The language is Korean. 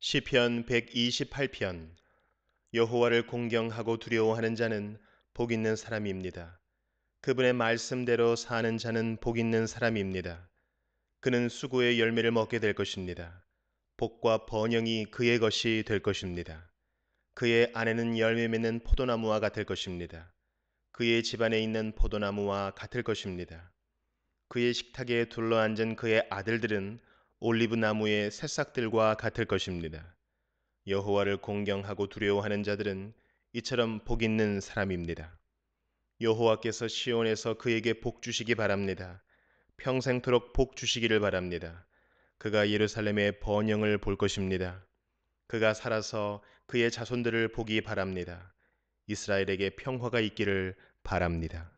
시편 128편 여호와를 공경하고 두려워하는 자는 복 있는 사람입니다. 그분의 말씀대로 사는 자는 복 있는 사람입니다. 그는 수고의 열매를 먹게 될 것입니다. 복과 번영이 그의 것이 될 것입니다. 그의 아내는 열매 맺는 포도나무와 같을 것입니다. 그의 집안에 있는 포도나무와 같을 것입니다. 그의 식탁에 둘러앉은 그의 아들들은 올리브 나무의 새싹들과 같을 것입니다. 여호와를 공경하고 두려워하는 자들은 이처럼 복 있는 사람입니다. 여호와께서 시온에서 그에게 복 주시기 바랍니다. 평생토록 복 주시기를 바랍니다. 그가 예루살렘의 번영을 볼 것입니다. 그가 살아서 그의 자손들을 보기 바랍니다. 이스라엘에게 평화가 있기를 바랍니다.